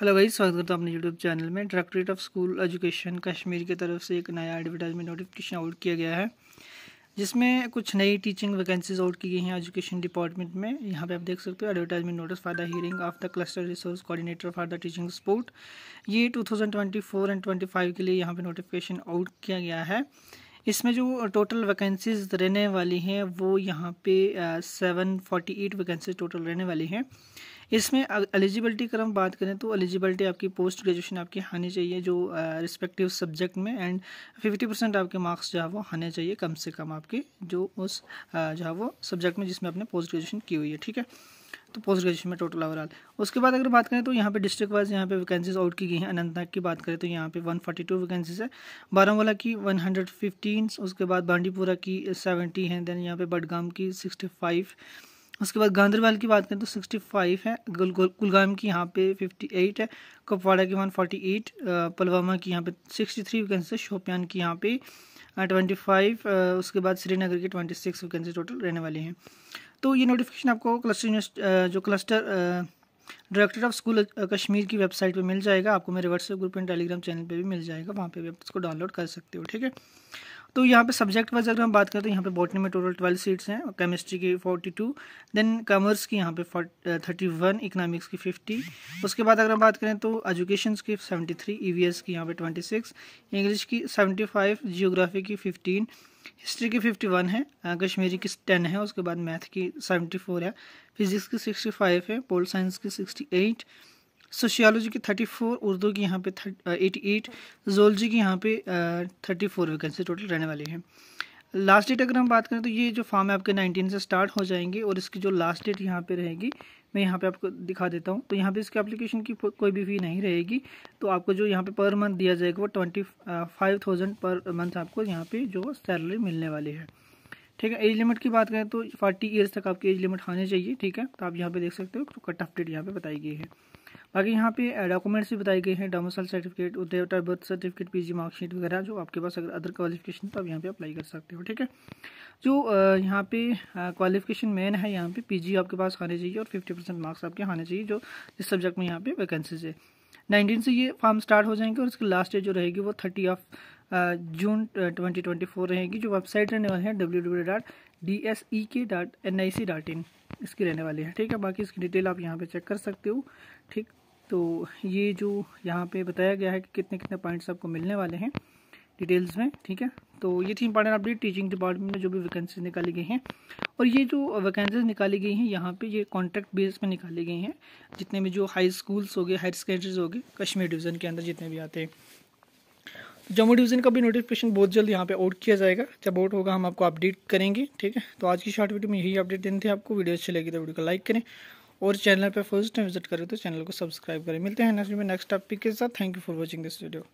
hello भाई स्वागत करता हूँ अपने यूट्यूब चैनल में directorate of school education Kashmir की तरफ से एक नया एडवर्टाइजमेंट नोटिफिकेशन आउट किया गया है जिसमें कुछ नई टीचिंग वैकेंसीज आउट की गई हैं एजुकेशन डिपार्टमेंट में यहाँ पे आप देख सकते हो advertisement notice for the hiring of the cluster resource coordinator for the teaching support ये फोर एंड फाइव के लिए यहाँ पे नोटिफिकेशन आउट किया गया है इसमें जो टोटल वैकेंसीज रहने वाली हैं वो यहाँ पे seven forty eight vacancies total रहने वाली हैं इसमें एलिजिबिलिटी अगर हम बात करें तो एलिजिबिलिटी आपकी पोस्ट ग्रेजुएशन आपकी आनी चाहिए जो रिस्पेक्टिव सब्जेक्ट में एंड फिफ्टी परसेंट आपके मार्क्स जो है वो आने चाहिए कम से कम आपके जो उस जो है वो सब्जेक्ट में जिसमें आपने पोस्ट ग्रेजुएशन की हुई है ठीक है तो पोस्ट ग्रेजुएशन में टोटल ओवरऑल उसके बाद अगर बात करें तो यहाँ पे डिस्ट्रिक्ट वाइज यहाँ पे वैकेंसीज आउट की गई हैं अनंतनाग की बात करें तो यहाँ पे 142 वैकेंसीज है बारामूला की 115 उसके बाद बांडीपुरा की 70 हैं देन यहाँ पे बडगाम की 65 उसके बाद गांधरवाल की बात करें तो 65 है कुलगाम की यहाँ पे 58 है कुपवाड़ा की वन एट पुलवामा की यहाँ पे 63 थ्री वैकेंसी शोपियान की यहाँ पे 25 उसके बाद श्रीनगर की 26 वैकेंसी टोटल रहने वाली हैं तो ये नोटिफिकेशन आपको क्लस्टर जो cluster director of school Kashmir की वेबसाइट पे मिल जाएगा आपको मेरे WhatsApp group and Telegram channel पे भी मिल जाएगा वहाँ पे भी आप इसको डाउनलोड कर सकते हो ठीक है तो यहाँ पे सब्जेक्ट वाइज अगर हम बात करें तो यहाँ पे बॉटनी में टोटल ट्वेल्व सीट्स हैं केमिस्ट्री की फोर्टी टू देन कॉमर्स की यहाँ पे थर्टी वन इकनॉमिक्स की फिफ्टी उसके बाद अगर हम बात करें तो एजुकेशन की सेवेंटी थ्री ई की यहाँ पे ट्वेंटी सिक्स इंग्लिश की सेवेंटी फाइव जियोग्राफी की फिफ्टीन हिस्ट्री की फिफ्टी वन है कश्मीरी की टेन है उसके बाद मैथ की सेवेंटी फोर है फिजिक्स की सिक्सटी फाइव है पोल साइंस की सिक्सटी एट सोशियोलॉजी की थर्टी फोर उर्दू की यहाँ पे एटी एट जोलॉजी की यहाँ पे थर्टी फोर वैकेंसी टोटल रहने वाली है लास्ट डेट अगर हम बात करें तो ये जो फॉर्म है आपके नाइनटीन से स्टार्ट हो जाएंगे और इसकी जो लास्ट डेट यहाँ पे रहेगी मैं यहाँ पे आपको दिखा देता हूँ तो यहाँ पे इसके एप्लीकेशन की कोई भी फ़ी नहीं रहेगी तो आपको जो यहाँ पे पर मंथ दिया जाएगा वो twenty five thousand per month आपको यहाँ पे जो सैलरी मिलने वाली है ठीक है एज लिमिट की बात करें तो फोर्टी ईयर्स तक आपकी एज लिमिट आनी चाहिए ठीक है तो आप यहाँ पे देख सकते हो तो कट ऑफ डेट यहाँ पे बताई गई है बाकी यहाँ पे डॉक्यूमेंट्स भी बताए गए हैं domicile certificate date of birth certificate PG marksheet वगैरह जो आपके पास अगर अदर क्वालिफिकेशन तो आप यहाँ पे अप्लाई कर सकते हो ठीक है जो यहाँ पे क्वालिफिकेशन मेन है यहाँ पे पीजी आपके पास आने चाहिए और फिफ्टी परसेंट मार्क्स आपके आने चाहिए जो इस सब्जेक्ट में यहाँ पे वैकेंसीज है नाइनटीन से ये फॉर्म स्टार्ट हो जाएंगे और इसकी लास्ट डेट जो रहेगी वो thirty of June twenty twenty four रहेगी जो वेबसाइट रहने वाले है W W dot D S E K dot N I C dot in इसकी रहने वाली है ठीक है बाकी इसकी डिटेल आप यहाँ पे चेक कर सकते हो ठीक तो ये जो यहाँ पे बताया गया है कि कितने कितने पॉइंट्स आपको मिलने वाले हैं डिटेल्स में ठीक है तो ये थी इंपॉर्टेंट अपडेट टीचिंग डिपार्टमेंट में जो भी वैकेंसीज निकाली गई हैं और ये जो वैकेंसीज निकाली गई हैं यहाँ पे ये कॉन्ट्रैक्ट बेस में निकाली गई हैं जितने भी जो हाई स्कूल्स हो गए हायर सेकेंडरीज हो गए कश्मीर डिवीज़न के अंदर जितने भी आते हैं जम्मू डिवीज़न का भी नोटिफिकेशन बहुत जल्द यहाँ पे आउट किया जाएगा जब आउट होगा हम आपको अपडेट करेंगे ठीक है तो आज की शॉर्ट वीडियो में यही अपडेट देने थे आपको वीडियो अच्छी लगी तो वीडियो को लाइक करें और चैनल पर फर्स्ट टाइम विजिट करें तो चैनल को सब्सक्राइब करें मिलते हैं नेक्स्ट में नेक्स्ट टॉपिक के साथ thank you for watching this video